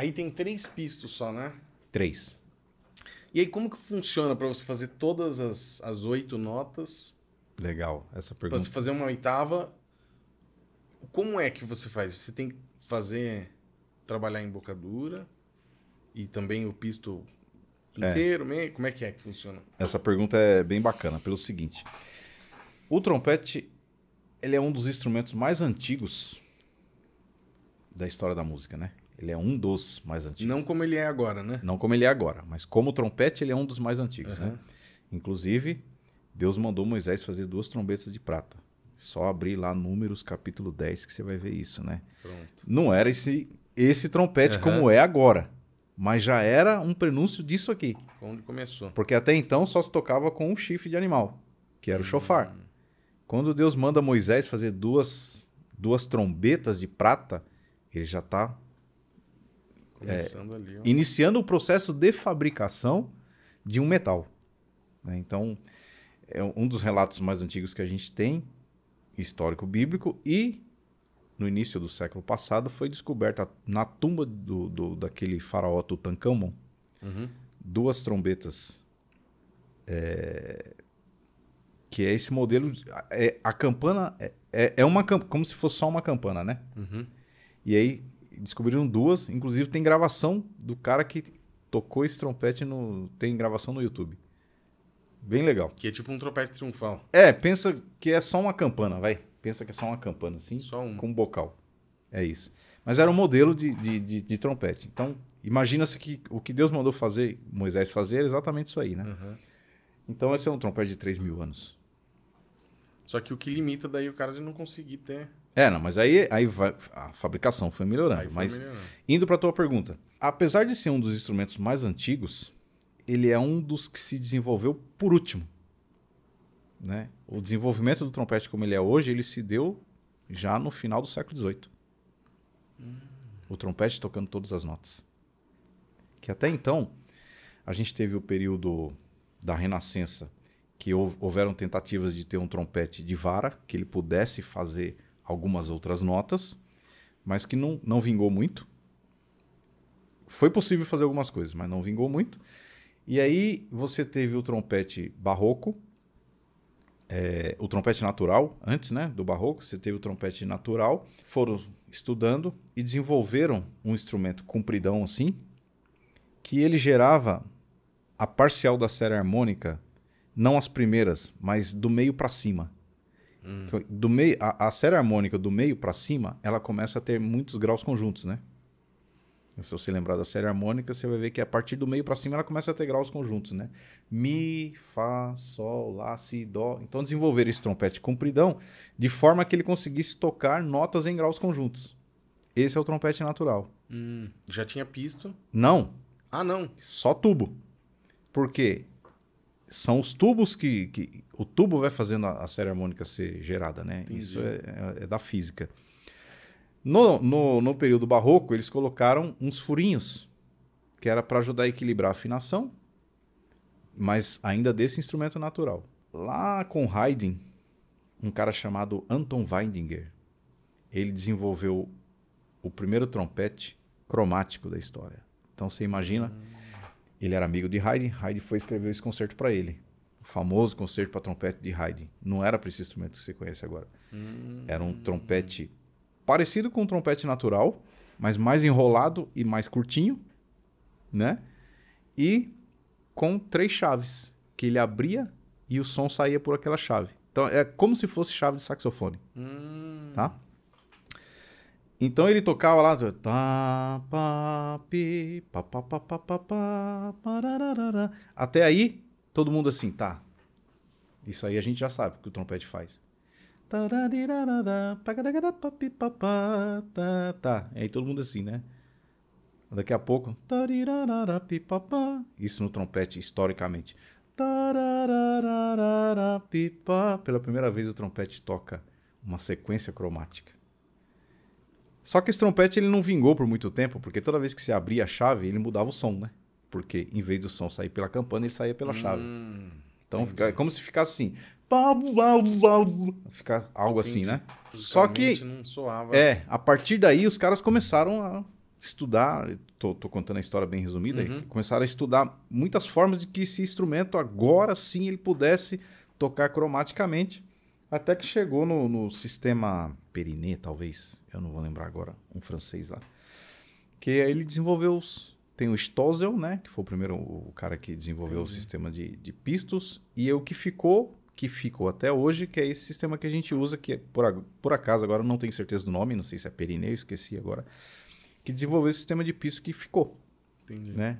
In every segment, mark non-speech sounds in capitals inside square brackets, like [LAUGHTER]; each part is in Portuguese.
Aí tem três pistos só, né? Três. E aí, como que funciona para você fazer todas as, as oito notas? Legal, essa pergunta. Para você fazer uma oitava, como é que você faz? Você tem que fazer, trabalhar em bocadura e também o pisto é. inteiro, é. meio, como é que é que funciona? Essa pergunta é bem bacana, pelo seguinte. O trompete, ele é um dos instrumentos mais antigos da história da música, né? Ele é um dos mais antigos. Não como ele é agora, né? Não como ele é agora, mas como trompete ele é um dos mais antigos, uhum. né? Inclusive, Deus mandou Moisés fazer duas trombetas de prata. Só abrir lá Números capítulo 10 que você vai ver isso, né? Pronto. Não era esse esse trompete uhum. como é agora, mas já era um prenúncio disso aqui. Onde começou. Porque até então só se tocava com um chifre de animal, que era o hum. chofar. Quando Deus manda Moisés fazer duas duas trombetas de prata, ele já está Começando é, ali, ó. iniciando o processo de fabricação de um metal. Né? Então, é um dos relatos mais antigos que a gente tem, histórico bíblico, e no início do século passado foi descoberta na tumba do, do daquele faraó Tutankhamon uhum. duas trombetas. É, que é esse modelo. É, a campana é, é uma como se fosse só uma campana, né? Uhum. E aí descobriram duas, inclusive tem gravação do cara que tocou esse trompete no. Tem gravação no YouTube. Bem legal. Que é tipo um trompete triunfal. É, pensa que é só uma campana, vai. Pensa que é só uma campana, assim. Só um. Com um bocal. É isso. Mas era um modelo de, de, de, de trompete. Então, imagina-se que o que Deus mandou fazer, Moisés fazer, era exatamente isso aí, né? Uhum. Então, esse é um trompete de 3 mil anos. Só que o que limita daí o cara de não conseguir ter é, não, mas aí, aí vai, a fabricação foi melhorando. mas melhorando. indo para a tua pergunta, apesar de ser um dos instrumentos mais antigos, ele é um dos que se desenvolveu por último. Né? O desenvolvimento do trompete como ele é hoje, ele se deu já no final do século XVIII. Hum. O trompete tocando todas as notas. Que até então, a gente teve o período da Renascença, que houveram tentativas de ter um trompete de vara, que ele pudesse fazer algumas outras notas, mas que não, não vingou muito. Foi possível fazer algumas coisas, mas não vingou muito. E aí você teve o trompete barroco, é, o trompete natural, antes né, do barroco, você teve o trompete natural, foram estudando e desenvolveram um instrumento compridão assim, que ele gerava a parcial da série harmônica, não as primeiras, mas do meio para cima. Hum. Do meio, a, a, série harmônica do meio para cima, ela começa a ter muitos graus conjuntos, né? Se você lembrar da série harmônica, você vai ver que a partir do meio para cima ela começa a ter graus conjuntos, né? Mi, Fá, Sol, Lá, Si, Dó. Então desenvolver esse trompete compridão de forma que ele conseguisse tocar notas em graus conjuntos. Esse é o trompete natural. Hum, já tinha pisto? Não. Ah, não. Só tubo. Porque são os tubos que, que, O tubo vai fazendo a, a série harmônica ser gerada, né? Entendi. Isso é, é, é, da física. No, no, no, período barroco, eles colocaram uns furinhos, que era para ajudar a equilibrar a afinação, mas ainda desse instrumento natural. Lá com Haydn, um cara chamado Anton Weidinger, ele desenvolveu o primeiro trompete cromático da história. Então você imagina. Hum. Ele era amigo de Haydn, Haydn foi escrever esse concerto para ele. O famoso concerto para trompete de Haydn. Não era para esse instrumento que você conhece agora. Hum. Era um trompete parecido com um trompete natural, mas mais enrolado e mais curtinho, né? E com três chaves que ele abria e o som saía por aquela chave. Então é como se fosse chave de saxofone, hum. tá? Então ele tocava lá. Tá, Até aí, todo mundo assim, tá. Isso aí a gente já sabe o que o trompete faz. Tá. tá. aí todo mundo assim, né? Daqui a pouco. Isso no trompete, historicamente. Pela primeira vez o trompete toca uma sequência cromática. Só que esse trompete ele não vingou por muito tempo, porque toda vez que se abria a chave, ele mudava o som, né? Porque em vez do som sair pela campana, ele saía pela hum, chave. Então, fica, é como se ficasse assim. Fica algo assim, né? Só que. Não soava. É, a partir daí os caras começaram a estudar. Tô, tô contando a história bem resumida. Uhum. Começaram a estudar muitas formas de que esse instrumento, agora sim, ele pudesse tocar cromaticamente. Até que chegou no, no sistema Perinet, talvez, eu não vou lembrar agora, um francês lá, que ele desenvolveu os, tem o Stossel, né, que foi o primeiro o cara que desenvolveu Entendi. o sistema de, de pistos, e é o que ficou, que ficou até hoje, que é esse sistema que a gente usa, que é, por, por acaso agora não tenho certeza do nome, não sei se é eu esqueci agora, que desenvolveu esse sistema de pisto que ficou. Entendi. Né?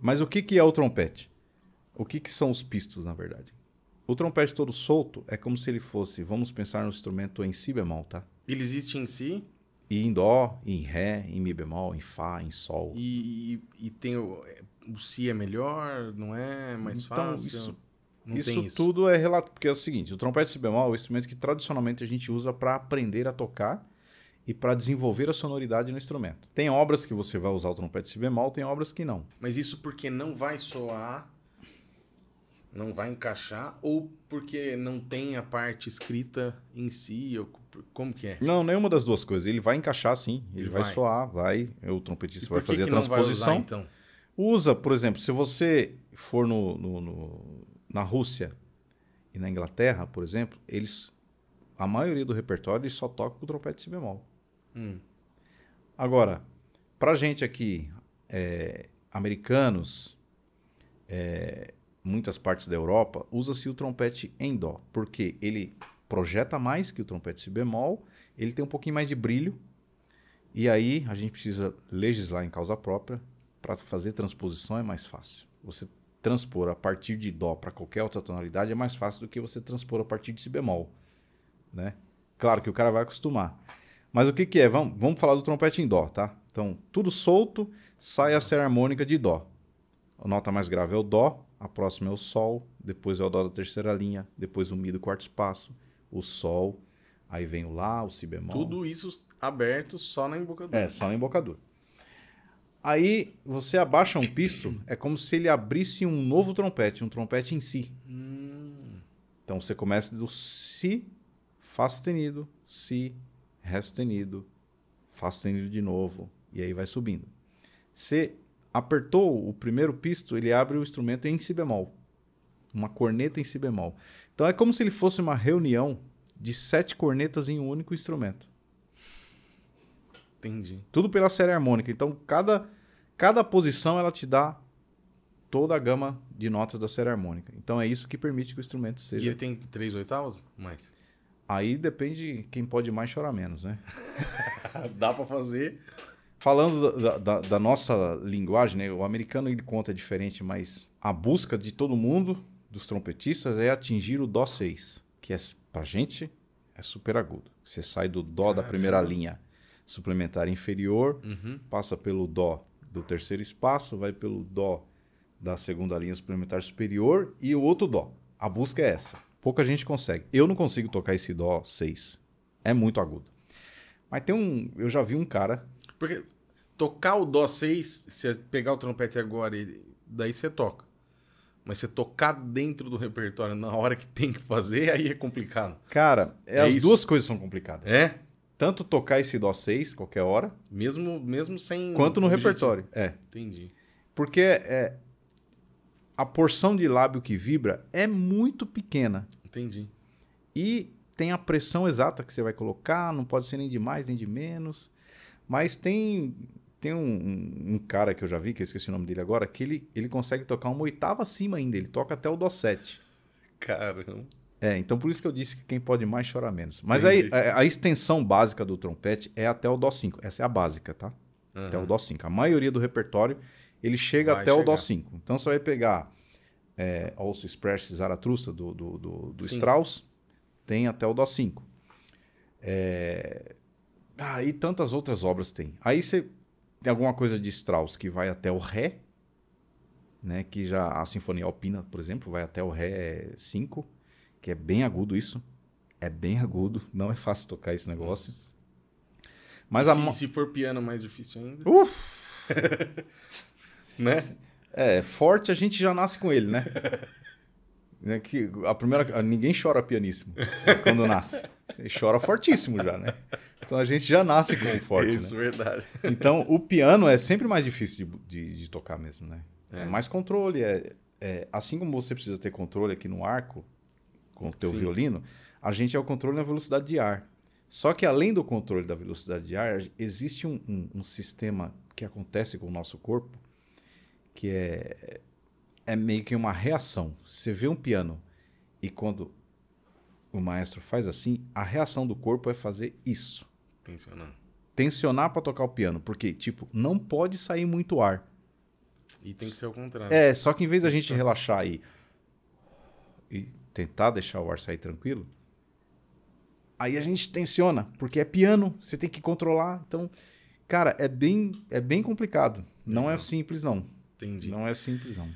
Mas o que, que é o trompete? O que, que são os pistos, na verdade? O trompete todo solto é como se ele fosse, vamos pensar no instrumento em si bemol, tá? Ele existe em si? E em dó, em ré, em mi bemol, em fá, em sol. E, e, e tem o, é, o, si é melhor, não é mais então, fácil? Isso, não isso, isso tudo é relato, porque é o seguinte, o trompete si bemol é o instrumento que tradicionalmente a gente usa para aprender a tocar e para desenvolver a sonoridade no instrumento. Tem obras que você vai usar o trompete si bemol, tem obras que não. Mas isso porque não vai soar não vai encaixar ou porque não tem a parte escrita em si? Ou como que é? Não, nenhuma das duas coisas. Ele vai encaixar sim, ele, ele vai, vai, soar, vai, é, o trompetista vai fazer que a transposição. Usar, então? Usa, por exemplo, se você for no, no, no, na Rússia e na Inglaterra, por exemplo, eles a maioria do repertório eles só toca com o trompete si bemol. Hum. Agora, pra gente aqui, é, americanos, é, muitas partes da Europa, usa-se o trompete em dó, porque ele projeta mais que o trompete si bemol, ele tem um pouquinho mais de brilho, e aí a gente precisa legislar em causa própria, para fazer transposição é mais fácil. Você transpor a partir de dó para qualquer outra tonalidade é mais fácil do que você transpor a partir de si bemol, né? Claro que o cara vai acostumar. Mas o que, que é? Vamos, vamos falar do trompete em dó, tá? Então, tudo solto, sai a ser harmônica de dó. A nota mais grave é o dó, a próxima é o Sol, depois é o Dó da terceira linha, depois o Mi do quarto espaço, o Sol, aí vem o Lá, o Si bemol. Tudo isso aberto só na embocadura. É, só na embocadura. Aí você abaixa um pisto, é como se ele abrisse um novo trompete, um trompete em si. Hum. Então você começa do Si, Fá sustenido, Si, Ré sustenido, Fá sustenido de novo, e aí vai subindo. Se apertou o primeiro pisto, ele abre o instrumento em si bemol. Uma corneta em si bemol. Então é como se ele fosse uma reunião de sete cornetas em um único instrumento. Entendi. Tudo pela série harmônica. Então cada, cada posição ela te dá toda a gama de notas da série harmônica. Então é isso que permite que o instrumento seja. E ele tem três oitavas? Mais. Aí depende quem pode mais chorar menos, né? [LAUGHS] Dá para fazer falando da, da, da, nossa linguagem, né? o americano ele conta diferente, mas a busca de todo mundo, dos trompetistas, é atingir o Dó 6, que é, a gente é super agudo. Você sai do Dó Caramba. da primeira linha suplementar inferior, uhum. passa pelo Dó do terceiro espaço, vai pelo Dó da segunda linha suplementar superior e o outro Dó. A busca é essa. Pouca gente consegue. Eu não consigo tocar esse Dó 6. É muito agudo. Mas tem um. Eu já vi um cara porque tocar o Dó 6, se é pegar o trompete agora, e daí você toca. Mas você tocar dentro do repertório na hora que tem que fazer, aí é complicado. Cara, é as isso. duas coisas são complicadas. É? Tanto tocar esse Dó 6, qualquer hora. Mesmo, mesmo sem. Quanto no repertório. É. Entendi. Porque é, a porção de lábio que vibra é muito pequena. Entendi. E tem a pressão exata que você vai colocar, não pode ser nem de mais nem de menos. Mas tem tem um, um, cara que eu já vi, que eu esqueci o nome dele agora, que ele, ele consegue tocar uma oitava acima ainda, ele toca até o dó 7. Caramba. É, então por isso que eu disse que quem pode mais chora menos. Mas aí a, a, extensão básica do trompete é até o dó 5. Essa é a básica, tá? Uhum. Até o dó 5. A maioria do repertório ele chega vai até chegar. o dó 5. Então você vai pegar é, Also Express Zaratrusta do, do, do, do Strauss, tem até o dó 5. É, ah, e tantas outras obras tem. Aí você tem alguma coisa de Strauss que vai até o Ré, né? Que já a Sinfonia Alpina, por exemplo, vai até o Ré 5, que é bem agudo isso. É bem agudo, não é fácil tocar esse negócio. Mas se, a... se, for piano, mais difícil ainda. Uf! [LAUGHS] né? É, forte a gente já nasce com ele, né? [LAUGHS] Né, que a primeira, ninguém chora pianíssimo né, quando nasce. Você chora fortíssimo já, né? Então a gente já nasce com um forte. Isso, né? verdade. Então o piano é sempre mais difícil de, de, de tocar mesmo, né? É. é mais controle. É, é, assim como você precisa ter controle aqui no arco, com o teu Sim. violino, a gente é o controle na velocidade de ar. Só que além do controle da velocidade de ar, existe um, um, um sistema que acontece com o nosso corpo, que é é meio que uma reação. Você vê um piano e quando o maestro faz assim, a reação do corpo é fazer isso. Tensionar. Tensionar para tocar o piano, porque tipo, não pode sair muito ar. E tem que ser o contrário. É, só que em vez da gente relaxar e, e tentar deixar o ar sair tranquilo, aí a gente tensiona, porque é piano, você tem que controlar. Então, cara, é bem, é bem complicado. Não, não. é uhum. simples, não. Entendi. Não é simples, não.